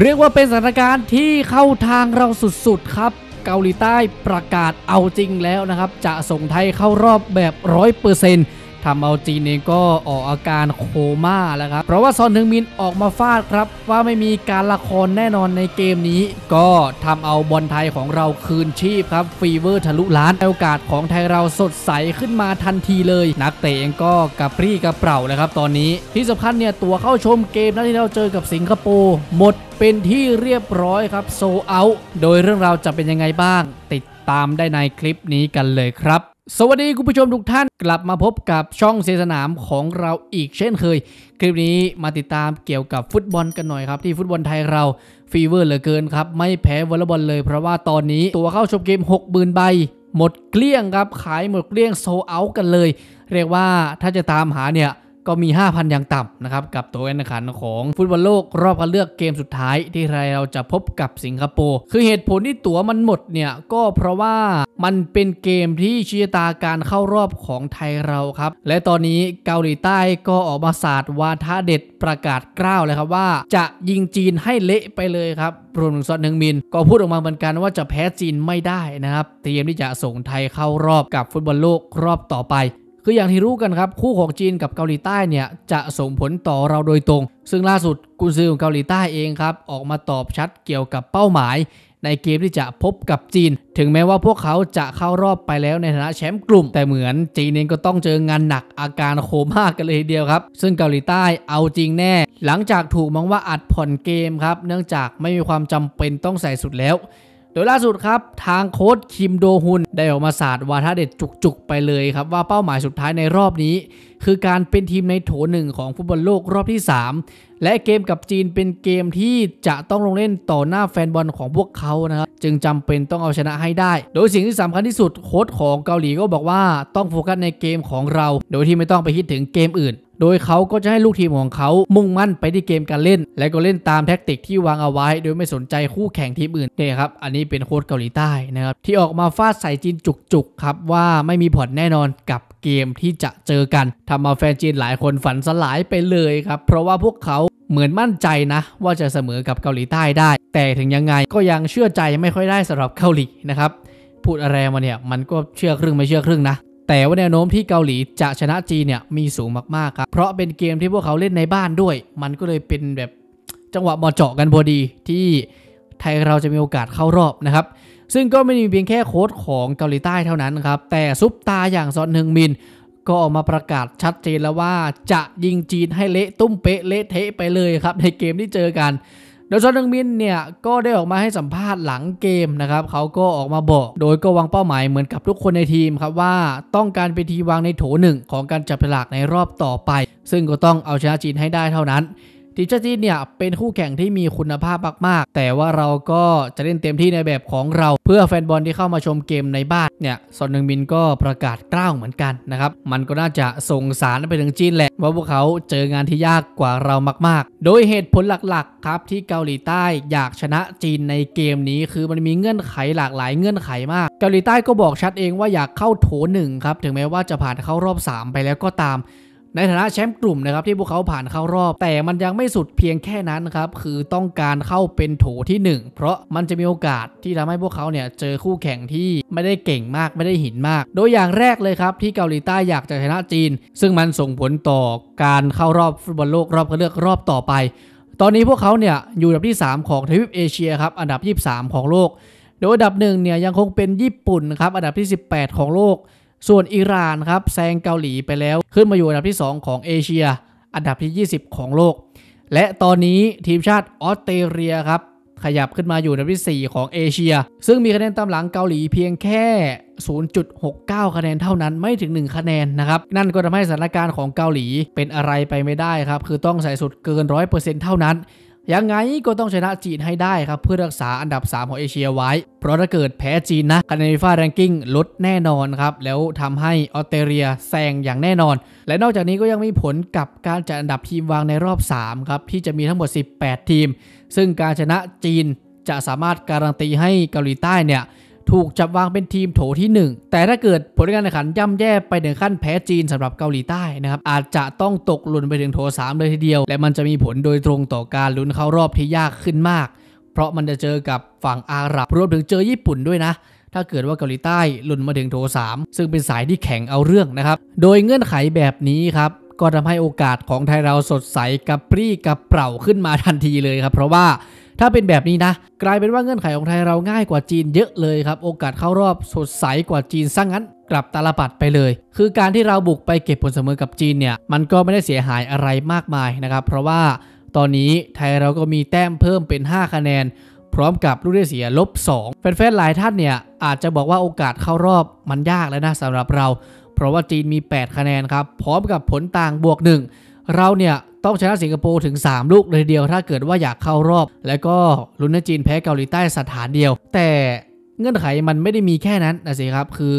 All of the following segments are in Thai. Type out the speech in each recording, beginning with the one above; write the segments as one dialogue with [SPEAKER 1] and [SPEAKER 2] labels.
[SPEAKER 1] เรียกว่าเป็นสถานการณ์ที่เข้าทางเราสุดๆครับ เกาหลีใต้ประกาศเอาจริงแล้วนะครับ จะส่งไทยเข้ารอบแบบร้อยเปอร์เซ็นต์ทำเอาจีนเองก็ออกอาการโคม่าแล้วครับ เพราะว่าซอนถึงมินออกมาฟาดครับ ว่าไม่มีการละครแน่นอนในเกมนี้ ก็ทำเอาบอลไทยของเราคืนชีพครับ ฟีเวอร์ทะลุล้านโอกาสของไทยเราสดใสขึ้นมาทันทีเลย นักเตะเองก็กระปรี้กระเปร่าเลยครับตอนนี้ที่สำคัญเนี่ย ตัวเข้าชมเกมนั้นที่เราเจอกับสิงคโปร์หมดเป็นที่เรียบร้อยครับโซเอาโดยเรื่องราวจะเป็นยังไงบ้าง ติดตามได้ในคลิปนี้กันเลยครับสวัสดีคุณผู้ชมทุกท่านกลับมาพบกับช่องเซสนามของเราอีกเช่นเคย คลิปนี้มาติดตามเกี่ยวกับฟุตบอลกันหน่อยครับที่ฟุตบอลไทยเราฟีเวอร์เหลือเกินครับ ไม่แพ้วอลเลย์บอลเลยเพราะว่าตอนนี้ตัวเข้าชมเกม 60,000ใบ หมดเกลี้ยงครับ ขายหมดเกลี้ยงโซเอากันเลย เรียกว่าถ้าจะตามหาเนี่ยก็มี 5,000อย่างต่ำนะครับกับตัวแข่งขันของฟุตบอลโลกรอบคัดเลือกเกมสุดท้ายที่ไทยเราจะพบกับสิงคโปร์คือเหตุผลที่ตั๋วมันหมดเนี่ยก็เพราะว่ามันเป็นเกมที่ชี้ตาการเข้ารอบของไทยเราครับและตอนนี้เกาหลีใต้ก็ออกมาสาดวาทะเด็ดประกาศกล้าวเลยครับว่าจะยิงจีนให้เละไปเลยครับรวมถึงซอนึ่งมินก็พูดออกมาเหมือนกันว่าจะแพ้จีนไม่ได้นะครับเตรียมที่จะส่งไทยเข้ารอบกับฟุตบอลโลกรอบต่อไป คืออย่างที่รู้กันครับ คู่ของจีนกับเกาหลีใต้เนี่ยจะส่งผลต่อเราโดยตรง ซึ่งล่าสุดกุนซือของเกาหลีใต้เองครับออกมาตอบชัดเกี่ยวกับเป้าหมายในเกมที่จะพบกับจีน ถึงแม้ว่าพวกเขาจะเข้ารอบไปแล้วในฐานะแชมป์กลุ่ม แต่เหมือนจีนเองก็ต้องเจองานหนักอาการโคม่ากันเลยทีเดียวครับ ซึ่งเกาหลีใต้เอาจริงแน่ หลังจากถูกมองว่าอัดผ่อนเกมครับ เนื่องจากไม่มีความจำเป็นต้องใส่สุดแล้วโดยล่าสุดครับ ทางโค้ชคิมโดฮุน ได้ออกมาศาสตร์วาทเด็ดจุกๆไปเลยครับ ว่าเป้าหมายสุดท้ายในรอบนี้ คือการเป็นทีมในโถหนึ่งของฟุตบอลโลกรอบที่ 3 และเกมกับจีนเป็นเกมที่จะต้องลงเล่นต่อหน้าแฟนบอลของพวกเขานะครับ จึงจำเป็นต้องเอาชนะให้ได้ โดยสิ่งที่สำคัญที่สุดโค้ชของเกาหลีก็บอกว่าต้องโฟกัสในเกมของเรา โดยที่ไม่ต้องไปคิดถึงเกมอื่นโดยเขาก็จะให้ลูกทีมของเขามุ่งมั่นไปที่เกมการเล่น และก็เล่นตามแท็กติกที่วางเอาไว้ โดยไม่สนใจคู่แข่งทีมอื่นเนี่ยครับอันนี้เป็นโค้ชเกาหลีใต้นะครับที่ออกมาฟาดใส่จีนจุก ๆ ครับ ว่าไม่มีผ่อนแน่นอนกับเกมที่จะเจอกันทำมาแฟนจีนหลายคนฝันสลายไปเลยครับ เพราะว่าพวกเขาเหมือนมั่นใจนะ ว่าจะเสมอกับเกาหลีใต้ได้ แต่ถึงยังไงก็ยังเชื่อใจไม่ค่อยได้สำหรับเกาหลีนะครับพูดอะไรมาเนี่ยมันก็เชื่อครึ่งไม่เชื่อครึ่งนะแต่ว่าแนวโน้มที่เกาหลีจะชนะจีนเนี่ยมีสูงมากๆครับเพราะเป็นเกมที่พวกเขาเล่นในบ้านด้วย มันก็เลยเป็นแบบจังหวะบอเจาะกันพอดีที่ไทยเราจะมีโอกาสเข้ารอบนะครับ ซึ่งก็ไม่มีเพียงแค่โค้ชของเกาหลีใต้เท่านั้นครับแต่ซุปตาอย่างซอนฮึงมิน ก็ออกมาประกาศชัดเจนแล้วว่าจะยิงจีนให้เละตุ้มเป๊ะเละเทะไปเลยครับในเกมที่เจอกันดยจอนดังมินเนี่ยก็ได้ออกมาให้สัมภาษณ์หลังเกมนะครับเขาก็ออกมาบอกโดยก็วางเป้าหมายเหมือนกับทุกคนในทีมครับ ว่าต้องการเป็นทีวางในโถหนึ่งของการจับสลากในรอบต่อไป ซึ่งก็ต้องเอาชนะจีนให้ได้เท่านั้นทีมชาติจีนเนี่ยเป็นคู่แข่งที่มีคุณภาพมากๆ แต่ว่าเราก็จะเล่นเต็มที่ในแบบของเรา เพื่อแฟนบอลที่เข้ามาชมเกมในบ้านเนี่ยซอนนึงมินก็ประกาศกล้าวเหมือนกันนะครับ มันก็น่าจะส่งสารไปถึงจีนแหละ ว่าพวกเขาเจองานที่ยากกว่าเรามากๆ โดยเหตุผลหลักๆครับที่เกาหลีใต้อยากชนะจีนในเกมนี้คือมันมีเงื่อนไขหลากหลายเงื่อนไขมาก เกาหลีใต้ก็บอกชัดเองว่าอยากเข้าโถหนึ่งครับถึงแม้ว่าจะผ่านเข้ารอบ3ไปแล้วก็ตามในฐานะแชมป์กลุ่มนะครับที่พวกเขาผ่านเข้ารอบ แต่มันยังไม่สุดเพียงแค่นั้นครับคือต้องการเข้าเป็นโถที่ 1 เพราะมันจะมีโอกาสที่ทำให้พวกเขาเนี่ยเจอคู่แข่งที่ไม่ได้เก่งมากไม่ได้หินมาก โดยอย่างแรกเลยครับที่เกาหลีใต้อยากจะชนะจีน ซึ่งมันส่งผลต่อการเข้ารอบฟุตบอลโลกรอบคัดเลือกรอบต่อไป ตอนนี้พวกเขาเนี่ยอยู่อันดับที่ 3 ของทวีปเอเชียครับอันดับ 23 ของโลก โดยอันดับหนึ่งเนี่ยยังคงเป็นญี่ปุ่นครับอันดับที่ 18 ของโลกส่วนอิหร่านครับแซงเกาหลีไปแล้วขึ้นมาอยู่อันดับที่ 2 ของเอเชียอันดับที่ 20 ของโลก และตอนนี้ทีมชาติออสเตรเลียครับขยับขึ้นมาอยู่อันดับที่ 4 ของเอเชีย ซึ่งมีคะแนนตามหลังเกาหลีเพียงแค่ 0.69 คะแนนเท่านั้นไม่ถึง 1 คะแนนนะครับนั่นก็ทำให้สถานการณ์ของเกาหลีเป็นอะไรไปไม่ได้ครับคือต้องใส่สุดเกิน 100%เท่านั้นยังไงก็ต้องชนะจีนให้ได้ครับเพื่อรักษาอันดับ 3 ของเอเชียไว้ เพราะถ้าเกิดแพ้จีนนะคะแนนฟ้าแรงกิ้งลดแน่นอนครับแล้วทำให้ออสเตรเลียแซงอย่างแน่นอน และนอกจากนี้ก็ยังมีผลกับการจัดอันดับทีมวางในรอบ 3 ครับ ที่จะมีทั้งหมด 18 ทีม ซึ่งการชนะจีนจะสามารถการันตีให้เกาหลีใต้เนี่ยถูกจับวางเป็นทีมโถที่ 1 แต่ถ้าเกิดผลการแข่งขันย่ำแย่ไปถึงขั้นแพ้จีนสำหรับเกาหลีใต้นะครับอาจจะต้องตกหล่นไปถึงโถ3เลยทีเดียวและมันจะมีผลโดยตรงต่อการลุ้นเข้ารอบที่ยากขึ้นมากเพราะมันจะเจอกับฝั่งอาหรับรวมถึงเจอญี่ปุ่นด้วยนะถ้าเกิดว่าเกาหลีใต้หล่นมาถึงโถ3ซึ่งเป็นสายที่แข่งเอาเรื่องนะครับโดยเงื่อนไขแบบนี้ครับก็ทำให้โอกาสของไทยเราสดใสกับปรี้กับเปล่าขึ้นมาทันทีเลยครับเพราะว่าถ้าเป็นแบบนี้นะ กลายเป็นว่าเงื่อนไขของไทยเราง่ายกว่าจีนเยอะเลยครับ โอกาสเข้ารอบสดใสกว่าจีนซะงั้นกลับตาลปัดไปเลย คือการที่เราบุกไปเก็บผลเสมอกับจีนเนี่ยมันก็ไม่ได้เสียหายอะไรมากมายนะครับ เพราะว่าตอนนี้ไทยเราก็มีแต้มเพิ่มเป็น 5 คะแนน พร้อมกับลูกได้เสียลบ2แฟนๆหลายท่านเนี่ยอาจจะบอกว่าโอกาสเข้ารอบมันยากแล้วนะสำหรับเรา เพราะว่าจีนมี 8 คะแนนครับพร้อมกับผลต่างบวก1เราเนี่ยต้องชนะสิงคโปร์ถึง 3 ลูกเลยเดียวถ้าเกิดว่าอยากเข้ารอบ แล้วก็ลุ้นให้จีนแพ้เกาหลีใต้สถานเดียว แต่เงื่อนไขมันไม่ได้มีแค่นั้นนะสิครับ คือ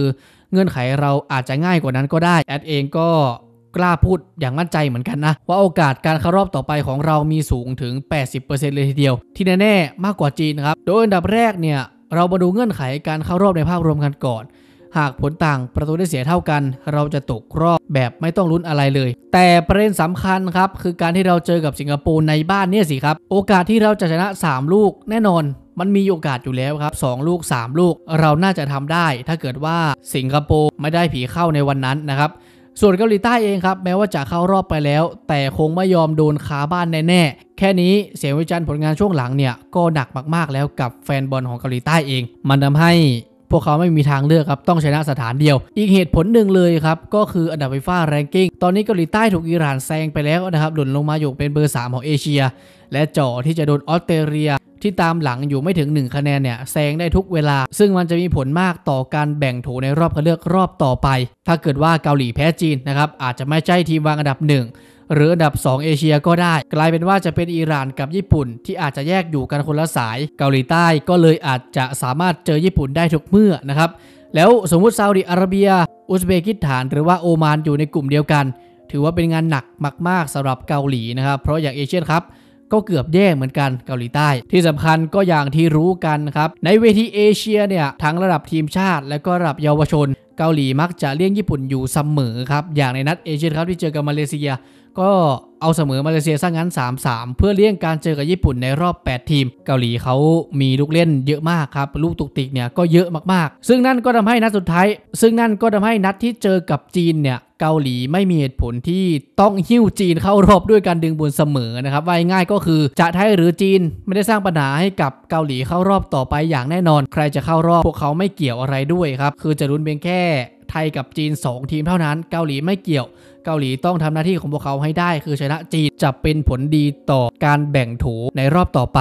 [SPEAKER 1] เงื่อนไขเราอาจจะง่ายกว่านั้นก็ได้ แอดเองก็กล้าพูดอย่างมั่นใจเหมือนกันนะว่าโอกาสการเข้ารอบต่อไปของเรามีสูงถึง 80%เลยทีเดียวที่แน่ๆมากกว่าจีนครับโดยอันดับแรกเนี่ยเรามาดูเงื่อนไขการเข้ารอบในภาพรวมกันก่อนหากผลต่างประตูได้เสียเท่ากัน เราจะตกรอบแบบไม่ต้องลุ้นอะไรเลย แต่ประเด็นสำคัญครับคือการที่เราเจอกับสิงคโปร์ในบ้านเนี่ยสิครับโอกาสที่เราจะชนะ 3 ลูก แน่นอนมันมีโอกาสอยู่แล้วครับ 2 ลูก 3 ลูกเราน่าจะทำได้ ถ้าเกิดว่าสิงคโปร์ไม่ได้ผีเข้าในวันนั้นนะครับส่วนเกาหลีใต้เองครับแม้ว่าจะเข้ารอบไปแล้ว แต่คงไม่ยอมโดนคาบ้านแน่ๆแค่นี้เสียงวิจารณ์ผลงานช่วงหลังเนี่ยก็หนักมากๆแล้วกับแฟนบอลของเกาหลีใต้เอง มันทำให้พวกเขาไม่มีทางเลือกครับต้องชนะสถานเดียว อีกเหตุผลหนึ่งเลยครับก็คืออันดับไฟฟ้าแรงกิ้งตอนนี้เกาหลีใต้ถูกอิหร่านแซงไปแล้วนะครับหล่นลงมาอยู่เป็นเบอร์3ของเอเชีย และจ่อที่จะโดนออสเตรเลีย ที่ตามหลังอยู่ไม่ถึง 1 คะแนนเนี่ยแซงได้ทุกเวลา ซึ่งมันจะมีผลมากต่อการแบ่งโถในรอบคัดเลือกรอบต่อไป ถ้าเกิดว่าเกาหลีแพ้จีนนะครับอาจจะไม่ใช่ทีมวางอันดับ1หรืออันดับ 2 เอเชียก็ได้ กลายเป็นว่าจะเป็นอิหร่านกับญี่ปุ่นที่อาจจะแยกอยู่กันคนละสายเกาหลีใต้ก็เลยอาจจะสามารถเจอญี่ปุ่นได้ทุกเมื่อนะครับแล้วสมมุติซาอุดิอาระเบีย อุซเบกิสถาน หรือว่าโอมานอยู่ในกลุ่มเดียวกัน ถือว่าเป็นงานหนักมาก ๆสำหรับเกาหลีนะครับ เพราะอย่างเอเชียครับก็เกือบแย่เหมือนกันเกาหลีใต้ ที่สำคัญก็อย่างที่รู้กันครับในเวทีเอเชียเนี่ยทั้งระดับทีมชาติ และก็ระดับเยาวชนเกาหลีมักจะเลี่ยงญี่ปุ่นอยู่เสมอครับอย่างในนัดเอเชียครับที่เจอกับมาเลเซียก็เอาเสมอมาเลเซียซะงั้น 3-3 เพื่อเลี่ยงการเจอกับญี่ปุ่นในรอบ 8 ทีม เกาหลีเขามีลูกเล่นเยอะมากครับ ลูกตุกติกเนี่ยก็เยอะมากๆ ซึ่งนั่นก็ทำให้นัดสุดท้าย ซึ่งนั่นก็ทำให้นัดที่เจอกับจีนเนี่ยเกาหลีไม่มีเหตุผลที่ต้องหิ้วจีนเข้ารอบด้วยการดึงบุญเสมอนะครับว่าง่ายก็คือจะไทยหรือจีนไม่ได้สร้างปัญหาให้กับเกาหลีเข้ารอบต่อไปอย่างแน่นอน ใครจะเข้ารอบพวกเขาไม่เกี่ยวอะไรด้วยครับคือจะรุนเพียงแค่ไทยกับจีน 2 ทีมเท่านั้น เกาหลีไม่เกี่ยวเกาหลีต้องทำหน้าที่ของพวกเขาให้ได้ คือชนะจีนจะเป็นผลดีต่อการแบ่งถูในรอบต่อไป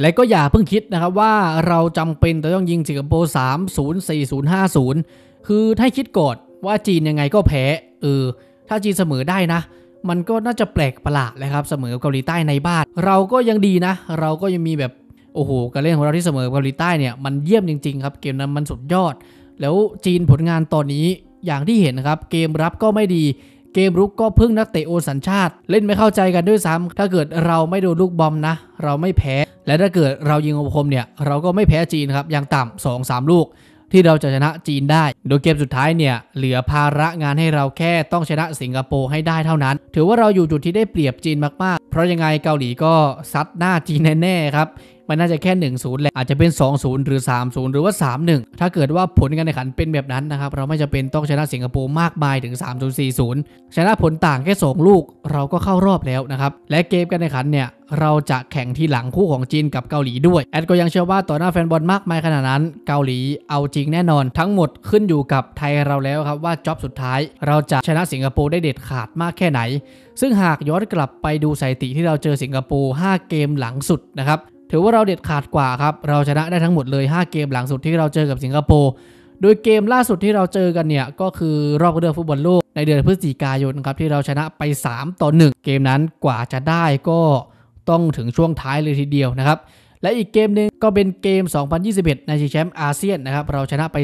[SPEAKER 1] และก็อย่าเพิ่งคิดนะครับ ว่าเราจำเป็นต้องยิงสิงคโปร์3 0 4 0 5 0 คือให้คิดก่อนว่าจีนยังไงก็แพ้ เออ ถ้าจีนเสมอได้นะ มันก็น่าจะแปลกประหลาดเลยครับ เสมอเกาหลีใต้ในบ้าน เราก็ยังดีนะ เราก็ยังมีแบบ โอ้โห การเล่นของเราที่เสมอเกาหลีใต้เนี่ย มันเยี่ยมจริงๆครับ เกมนั้นมันสุดยอด แล้วจีนผลงานตอนนี้อย่างที่เห็นนะครับ เกมรับก็ไม่ดีเกมรุกก็พึ่งนักเตะโอสัญชาติ เล่นไม่เข้าใจกันด้วยซ้ำถ้าเกิดเราไม่โดนลูกบอมนะ เราไม่แพ้ และถ้าเกิดเรายิงุมคมเนี่ย เราก็ไม่แพ้จีนครับอย่างต่ำสองสามลูกที่เราจะชนะจีนได้โดยเกมสุดท้ายเนี่ยเหลือภาระงานให้เราแค่ต้องชนะสิงคโปร์ให้ได้เท่านั้น ถือว่าเราอยู่จุดที่ได้เปรียบจีนมากๆ เพราะยังไงเกาหลีก็ซัดหน้าจีนแน่ๆครับมันน่าจะแค่1นศูนย์แหละ อาจจะเป็น 2 0 หรือ 3 0 หรือว่า 3 1 ถ้าเกิดว่าผลการแข่งขันเป็นแบบนั้นนะครับ เราไม่จะเป็นต้องชนะสิงคโปร์มากมายถึง3 0 4 0ชนะผลต่างแค่ 2 ลูกเราก็เข้ารอบแล้วนะครับ และเกมการแข่งขันเนี่ย เราจะแข่งทีหลังคู่ของจีนกับเกาหลีด้วย แอดก็ยังเชื่อว่าต่อหน้าแฟนบอลมากมายขนาดนั้น เกาหลีเอาจริงแน่นอน ทั้งหมดขึ้นอยู่กับไทยเราแล้วครับว่าจ็อบสุดท้ายเราจะชนะสิงคโปร์ได้เด็ดขาดมากแค่ไหน ซึ่งหากย้อนกลับไปดูสถิติที่เราเจอสิงคโปร์5เกมหลังสุดนะครับถือว่าเราเด็ดขาดกว่าครับ เราชนะได้ทั้งหมดเลย 5 เกมหลังสุดที่เราเจอกับสิงคโปร์ โดยเกมล่าสุดที่เราเจอกันเนี่ยก็คือ รอบเลือกฟุตบอลโลกในเดือนพฤศจิกายนครับที่เราชนะไป 3 ต่อ 1 เกมนั้นกว่าจะได้ก็ต้องถึงช่วงท้ายเลยทีเดียวนะครับ และอีกเกมหนึ่งก็เป็นเกม 2021 ในชิงแชมป์อาเซียนนะครับเราชนะไป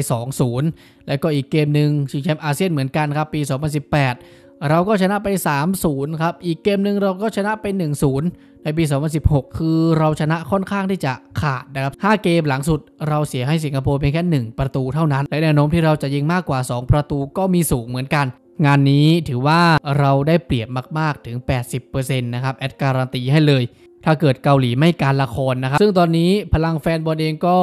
[SPEAKER 1] 2-0 และก็อีกเกมหนึ่งชิงแชมป์อาเซียนเหมือนกันครับปี 2018เราก็ชนะไป 3-0 ครับ อีกเกมหนึ่งเราก็ชนะไป 1-0ในปี2016 คือเราชนะค่อนข้างที่จะขาดนะครับ 5 เกมหลังสุดเราเสียให้สิงคโปร์เพียงแค่ 1 ประตูเท่านั้น และแนวโน้มที่เราจะยิงมากกว่า 2 ประตูก็มีสูงเหมือนกัน งานนี้ถือว่าเราได้เปรียบมาก ๆ ถึง 80%นะครับ แอดการันตีให้เลย ถ้าเกิดเกาหลีไม่การละครนะครับ ซึ่งตอนนี้พลังแฟนบอลเองก็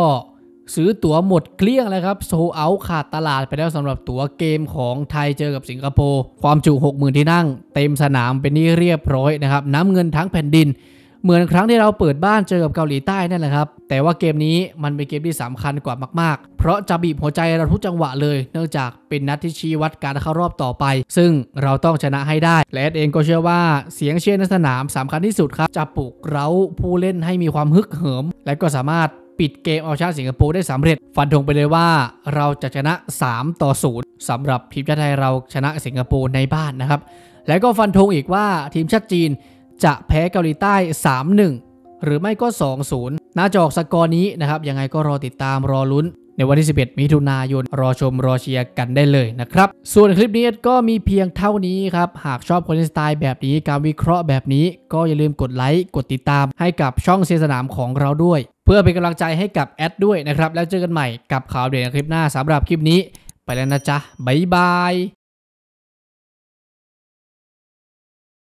[SPEAKER 1] ซื้อตั๋วหมดเกลี้ยงแล้วครับโซเอาขาดตลาดไปแล้วสำหรับตั๋วเกมของไทยเจอกับสิงคโปร์ความจุ 60,000 ที่นั่ง เต็มสนามเป็นที่เรียบร้อยนะครับน้ำเงินทั้งแผ่นดินเหมือนครั้งที่เราเปิดบ้านเจอกับเกาหลีใต้นั่นแหละครับ แต่ว่าเกมนี้มันเป็นเกมที่สำคัญกว่ามากๆ เพราะจะบีบหัวใจเราทุกจังหวะเลย เนื่องจากเป็นนัดที่ชี้วัดการเข้ารอบต่อไป ซึ่งเราต้องชนะให้ได้และเองก็เชื่อว่าเสียงเชียร์ในสนามสำคัญที่สุดครับจะปลุกเราผู้เล่นให้มีความฮึกเหิมและก็สามารถปิดเกมเอาชนะสิงคโปร์ได้สำเร็จฟันธงไปเลยว่าเราจะชนะ 3 ต่อ 0สำหรับทีมชาติไทยเราชนะสิงคโปร์ในบ้านนะครับ และก็ฟันธงอีกว่าทีมชาติจีนจะแพ้เกาหลีใต้ 3-1 หรือไม่ก็ 2-0หน้าจอกสกอร์นี้นะครับยังไงก็รอติดตามรอลุ้นในวันที่ 11 มิถุนายนรอชมรอเชียร์กันได้เลยนะครับ ส่วนคลิปนี้ก็มีเพียงเท่านี้ครับ หากชอบคอนเทนต์สไตล์แบบนี้การวิเคราะห์แบบนี้ ก็อย่าลืมกดไลค์กดติดตามให้กับช่องเซสนามของเราด้วย เพื่อเป็นกำลังใจให้กับแอดด้วยนะครับแล้วเจอกันใหม่กับข่าวเด่นคลิปหน้าสำหรับคลิปนี้ ไปแล้วนะจ๊ะบ๊ายบาย